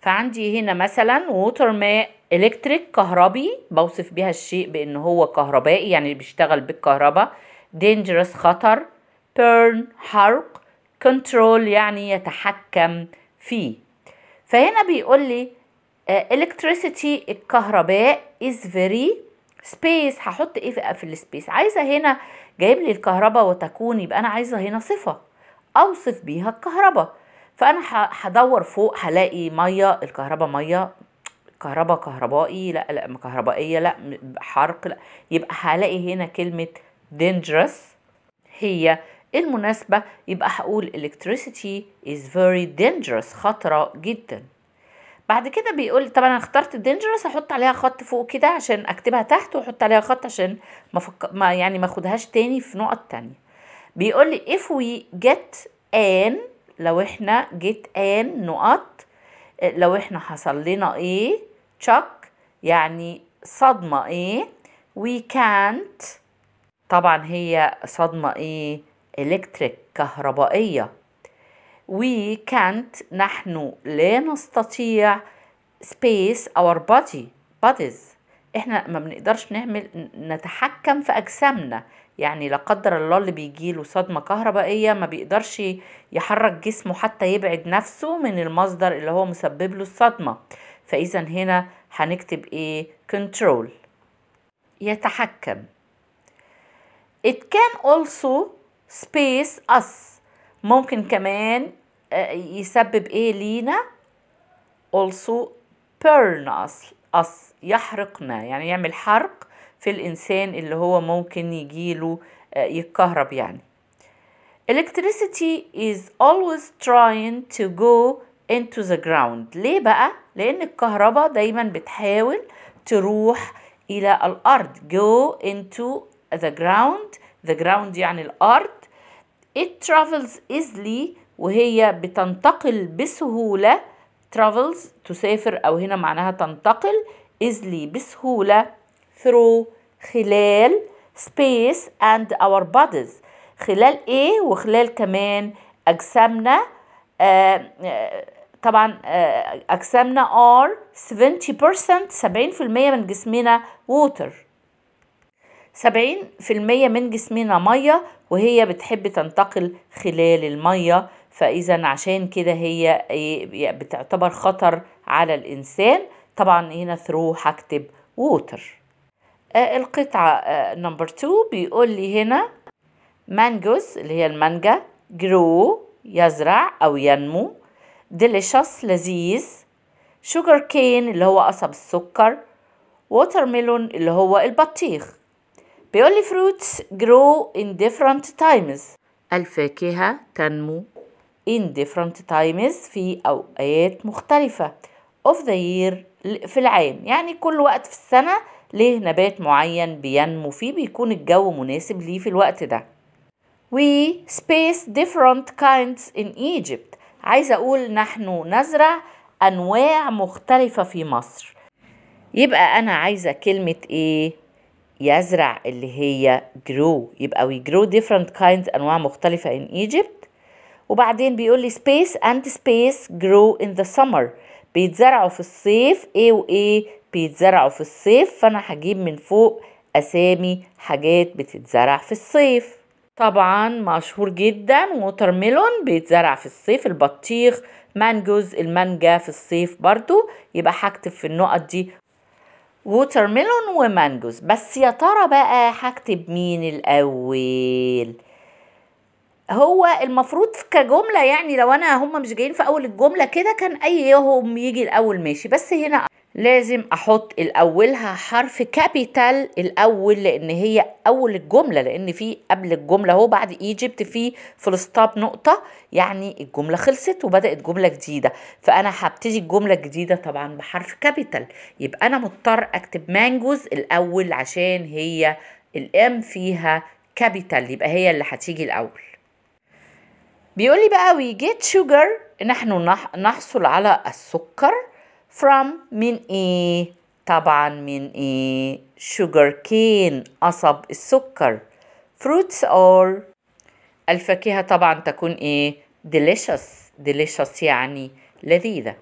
فعندي هنا مثلا ووتر ماء الكتريك كهربي بوصف بيها الشيء بان هو كهربائي يعني بيشتغل بالكهرباء dangerous خطر burn حرق control يعني يتحكم فيه فهنا بيقول لي آه، electricity الكهرباء is very space هحط ايه في, في السبيس عايزه هنا جايب لي الكهرباء وتكون يبقى انا عايزه هنا صفه اوصف بيها الكهرباء فانا هدور فوق هلاقي ميه الكهرباء ميه كهرباء كهربائي لا لا كهربائيه لا حرق لا يبقى هلاقي هنا كلمه dangerous هي المناسبة يبقى هقول electricity is very dangerous خطرة جدا بعد كده بيقول طبعا انا اخترت dangerous احط عليها خط فوق كده عشان اكتبها تحت واحط عليها خط عشان ما, فك... ما يعني ما اخدهاش تاني في نقط تانية بيقول لي if we get an لو احنا get an نقط لو احنا حصل لنا ايه تشك يعني صدمة ايه we can't طبعا هي صدمة ايه الكتريك كهربائية كانت نحن لا نستطيع space our body bodies احنا ما بنقدرش نعمل نتحكم في اجسامنا يعني لا قدر الله اللي بيجيله صدمة كهربائية ما بيقدرش يحرك جسمه حتى يبعد نفسه من المصدر اللي هو مسبب له الصدمة فإذا هنا هنكتب إيه control يتحكم it can also space us ممكن كمان آه، يسبب ايه لينا also burn us, us يحرقنا يعني يعمل حرق في الانسان اللي هو ممكن يجيله آه، يتكهرب يعني electricity is always trying to go into the ground ليه بقى لان الكهرباء دايما بتحاول تروح الى الارض go into the ground the ground يعني الأرض it travels easily وهي بتنتقل بسهولة travels تسافر أو هنا معناها تنتقل easily بسهولة through خلال space and our bodies خلال ايه وخلال كمان أجسامنا آه, آه، طبعا آه أجسامنا are 70% 70% من جسمنا water سبعين في المية من جسمنا مية وهي بتحب تنتقل خلال المية فإذا عشان كده هي إيه، بتعتبر خطر على الإنسان طبعا هنا ثرو هكتب ووتر آه، القطعة نمبر آه، تو بيقول لي هنا مانجوز اللي هي المانجا جرو يزرع أو ينمو ديليشس لذيذ شوجر كين اللي هو قصب السكر ووتر ميلون اللي هو البطيخ بيقول fruits grow in different times الفاكهة تنمو in different times في أوقات مختلفة of the year في العام يعني كل وقت في السنة ليه نبات معين بينمو فيه بيكون الجو مناسب ليه في الوقت ده we space different kinds in Egypt عايزة أقول نحن نزرع أنواع مختلفة في مصر يبقى أنا عايزة كلمة إيه يزرع اللي هي grow يبقى we grow different kinds أنواع مختلفة in Egypt وبعدين بيقول لي space and space grow in the summer بيتزرعوا في الصيف ايه وايه بيتزرعوا في الصيف فأنا هجيب من فوق أسامي حاجات بتتزرع في الصيف طبعا مشهور جدا ووتر ميلون بيتزرع في الصيف البطيخ مانجوز المانجا في الصيف برضو يبقى هكتب في النقط دي ووتر ميلون ومانجوز بس يا ترى بقى هكتب مين الاول هو المفروض كجملة يعني لو أنا هم مش جايين في أول الجملة كده كان أيهم يجي الأول ماشي بس هنا لازم أحط الأولها حرف كابيتال الأول لأن هي أول الجملة لأن في قبل الجملة هو بعد إيجيبت في فلسطاب نقطة يعني الجملة خلصت وبدأت جملة جديدة فأنا هبتدي الجملة الجديدة طبعا بحرف كابيتال يبقى أنا مضطر أكتب مانجوز الأول عشان هي الام فيها كابيتال يبقى هي اللي هتيجي الأول بيقول لي بقى we get sugar نحن نحصل على السكر from من ايه طبعا من ايه sugar cane قصب السكر fruits or الفاكهة طبعا تكون ايه delicious delicious يعني لذيذة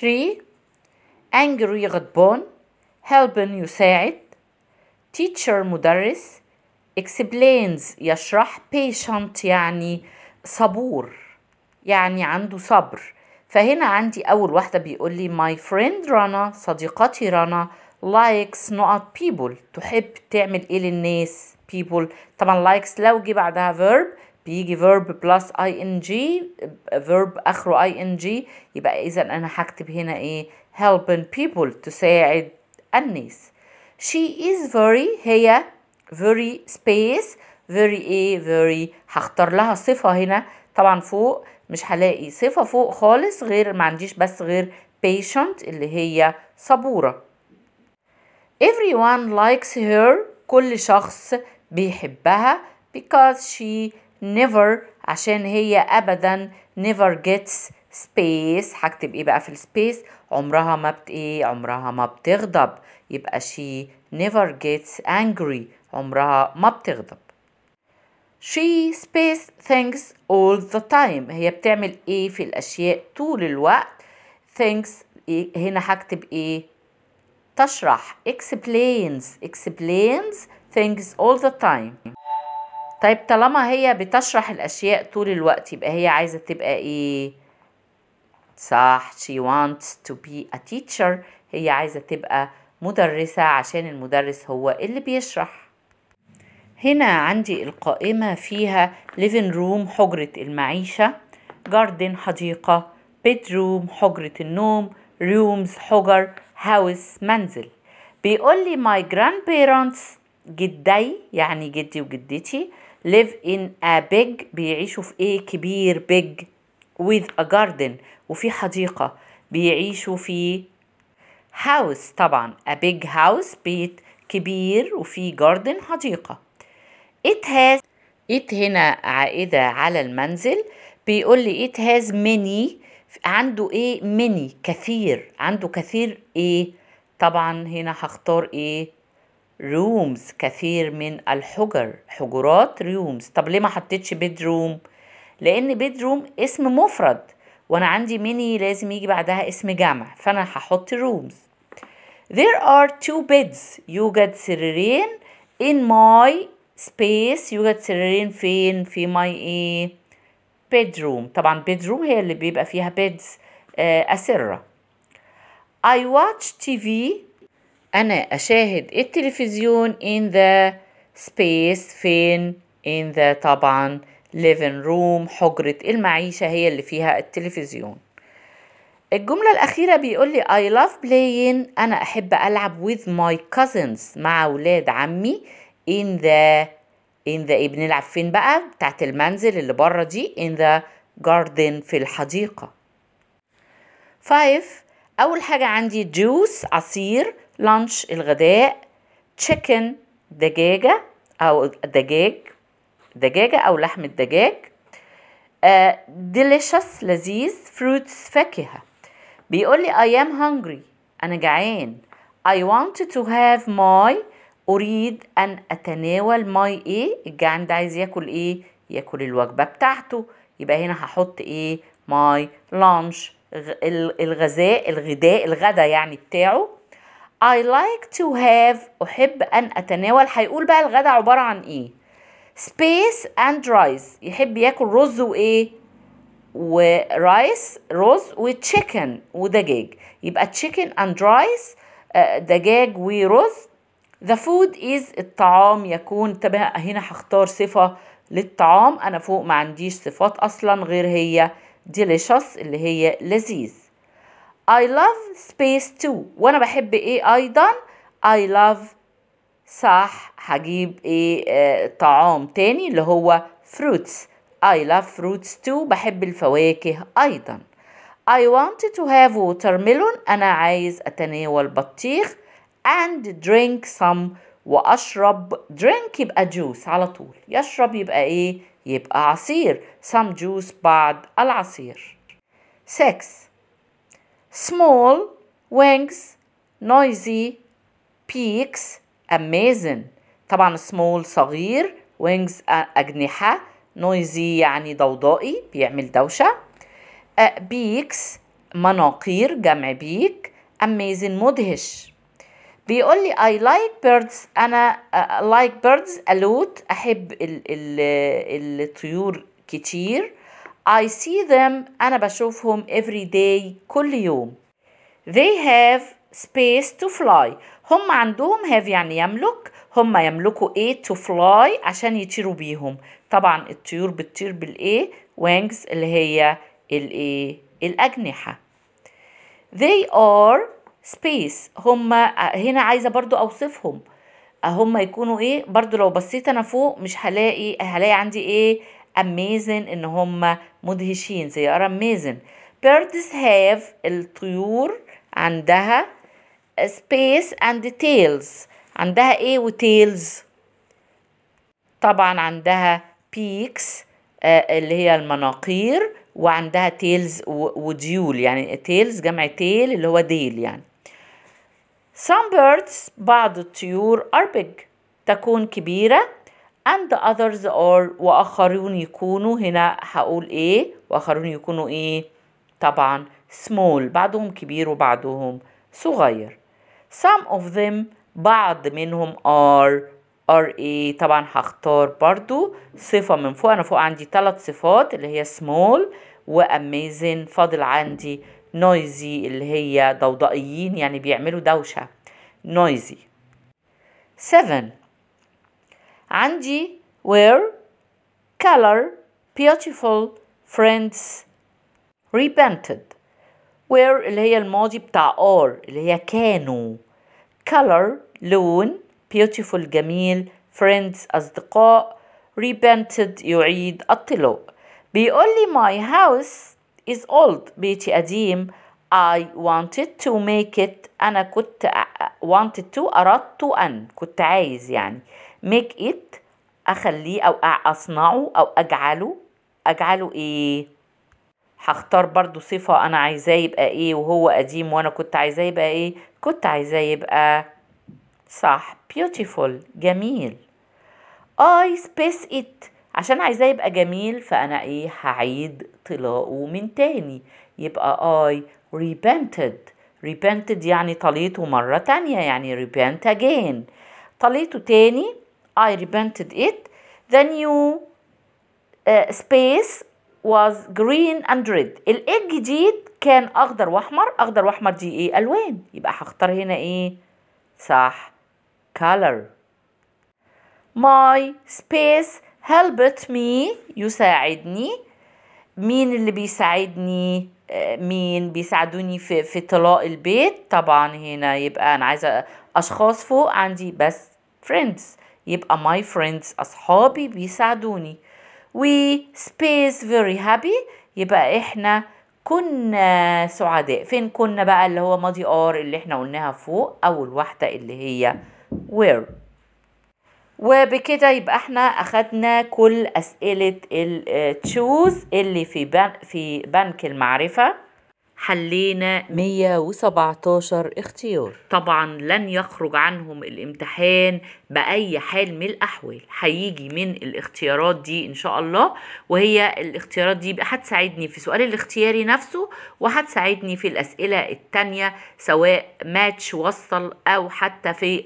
3 angry غضبان helping يساعد teacher مدرس explains يشرح patient يعني صبور يعني عنده صبر فهنا عندي أول واحدة بيقول لي my friend رنا صديقتي رنا likes نقط people تحب تعمل إيه للناس people طبعا likes لو جه بعدها verb بيجي verb plus ing verb آخره ing يبقى إذا أنا هكتب هنا إيه helping people تساعد الناس she is very هي very space very ايه very هختار لها صفة هنا طبعا فوق مش هلاقي صفة فوق خالص غير ما عنديش بس غير patient اللي هي صبورة everyone likes her كل شخص بيحبها because she never عشان هي أبدا never gets space هكتب ايه بقى في space عمرها ما بت ايه عمرها ما بتغضب يبقى she never gets angry عمرها ما بتغضب she space things all the time هي بتعمل ايه في الاشياء طول الوقت things إيه هنا هكتب ايه تشرح explains explains things all the time طيب طالما هي بتشرح الاشياء طول الوقت يبقى هي عايزه تبقى ايه صح she wants to be a teacher هي عايزه تبقى مدرسة عشان المدرس هو اللي بيشرح هنا عندي القائمة فيها living room حجرة المعيشة garden حديقة bedroom حجرة النوم rooms حجر house منزل بيقول لي my grandparents جدي يعني جدي وجدتي live in a big بيعيشوا في ايه كبير big with a garden وفي حديقة بيعيشوا في هاوس طبعا a big house بيت كبير وفي جاردن حديقة it has it هنا عائدة على المنزل بيقول لي it has many عنده ايه many كثير عنده كثير ايه طبعا هنا هختار ايه rooms كثير من الحجر حجرات rooms طب ليه ما حطيتش bedroom لان bedroom اسم مفرد وانا عندي many لازم يجي بعدها اسم جمع فانا هحط rooms There are two beds. You get سريرين in my space. You get سريرين فين؟ في my ايه؟ bedroom. طبعا bedroom هي اللي بيبقى فيها beds آه أسرة. I watch TV. أنا أشاهد التلفزيون in the space فين؟ in the طبعا living room حجرة المعيشة هي اللي فيها التلفزيون. الجملة الأخيرة بيقول لي I love playing أنا أحب ألعب with my cousins مع ولاد عمي in the in the إيه بنلعب فين بقى بتاعت المنزل اللي بره دي in the garden في الحديقة فايف أول حاجة عندي جوس عصير لانش الغداء chicken دجاجة أو دجاج دجاجة أو لحم الدجاج ديليشس آه، لذيذ فروتس فاكهة بيقول لي I am hungry أنا جعان I want to have my أريد أن أتناول my إيه الجعان ده عايز ياكل إيه ياكل الوجبة بتاعته يبقى هنا هحط إيه my lunch الغذاء الغذاء الغداء يعني بتاعه I like to have أحب أن أتناول هيقول بقى الغدا عبارة عن إيه space and rice يحب ياكل رز وإيه ورايس رز وتشيكن ودجاج يبقى تشيكن اند رايس دجاج ورز ذا فود از الطعام يكون تبع هنا هختار صفة للطعام انا فوق ما عنديش صفات اصلا غير هي delicious اللي هي لذيذ I love space too وانا بحب ايه ايضا I love صح هجيب ايه آه، طعام تاني اللي هو fruits I love fruits too بحب الفواكه أيضا I want to have watermelon أنا عايز أتناول بطيخ and drink some وأشرب drink يبقى juice على طول يشرب يبقى إيه؟ يبقى عصير some juice بعد العصير 6 small wings noisy peaks amazing طبعا small صغير wings أجنحة نويزي يعني ضوضائي بيعمل دوشة بيكس مناقير جمع بيك أميزن مدهش بيقول لي I like birds أنا uh, like birds a lot أحب ال ال الطيور كتير I see them أنا بشوفهم every day كل يوم They have space to fly هم عندهم have يعني يملك هم يملكوا ايه to fly عشان يطيروا بيهم طبعا الطيور بتطير بالايه وينجز اللي هي الايه الاجنحه they are space هما هنا عايزه برضو اوصفهم هما يكونوا ايه برضو لو بصيت انا فوق مش هلاقي هلاقي عندي ايه amazing ان هما مدهشين زي are amazing birds have الطيور عندها space and tails عندها ايه وتيلز طبعا عندها بيكس آه، اللي هي المناقير وعندها تيلز وديول يعني تيلز جمع تيل اللي هو ديل يعني some birds بعض الطيور are big تكون كبيرة and others are وآخرون يكونوا هنا هقول إيه وآخرون يكونوا إيه طبعا small بعضهم كبير وبعضهم صغير some of them بعض منهم are ار اي e طبعا هختار برضو صفة من فوق انا فوق عندي ثلاث صفات اللي هي سمول واميزن فاضل عندي نويزي اللي هي ضوضائيين يعني بيعملوا دوشة نويزي 7 عندي where color beautiful friends repented where اللي هي الماضي بتاع are اللي هي كانوا color لون beautiful جميل friends أصدقاء repented يعيد الطلوع بيقول لي my house is old بيتي قديم I wanted to make it أنا كنت wanted to أردت أن كنت عايز يعني make it أخليه أو أصنعه أو أجعله أجعله إيه هختار برضو صفة أنا عايزاه يبقى إيه وهو قديم وأنا كنت عايزاه يبقى إيه كنت عايزاه يبقى صح beautiful جميل I space it عشان عايزاه يبقى جميل فأنا إيه هعيد طلاقه من تاني يبقى I repented repented يعني طليته مرة تانية يعني repent again طليته تاني I repented it the new uh, space was green and red الإيه الجديد كان أخضر وأحمر أخضر وأحمر دي إيه ألوان يبقى هختار هنا إيه صح color my space helped me يساعدني مين اللي بيساعدني آه، مين بيساعدوني في في طلاء البيت طبعا هنا يبقى انا عايزه اشخاص فوق عندي بس friends يبقى my friends اصحابي بيساعدوني we space very happy يبقى احنا كنا سعداء فين كنا بقى اللي هو ماضي ار اللي احنا قلناها فوق اول واحده اللي هي where وبكده يبقى احنا اخدنا كل اسئلة التشوز آه، اللي في في بنك المعرفة حلينا 117 اختيار طبعا لن يخرج عنهم الامتحان باي حال من الاحوال هيجي من الاختيارات دي ان شاء الله وهي الاختيارات دي هتساعدني في سؤال الاختياري نفسه وهتساعدني في الاسئله التانية سواء ماتش وصل او حتى في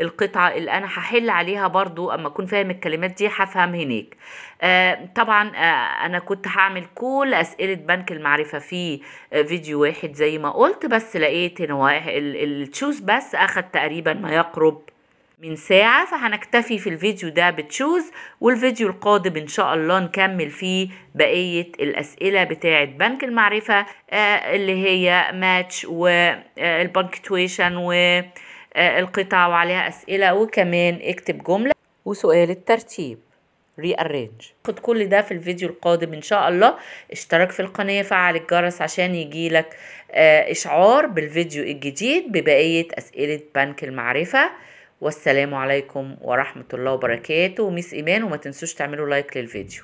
القطعه اللي انا هحل عليها برضو اما اكون فاهم الكلمات دي هفهم هناك آه طبعا آه انا كنت هعمل كل اسئله بنك المعرفه في آه فيديو واحد زي ما قلت بس لقيت ان التشوز بس اخد تقريبا ما يقرب من ساعة فهنكتفي في الفيديو ده بتشوز والفيديو القادم ان شاء الله نكمل فيه بقية الاسئلة بتاعة بنك المعرفة آه، اللي هي ماتش آه، تويشن والقطع آه، وعليها اسئلة وكمان اكتب جملة وسؤال الترتيب rearrange خد كل ده في الفيديو القادم ان شاء الله اشترك في القناة فعل الجرس عشان يجيلك اشعار بالفيديو الجديد ببقية اسئلة بنك المعرفة والسلام عليكم ورحمة الله وبركاته وميس إيمان وما تنسوش تعملوا لايك للفيديو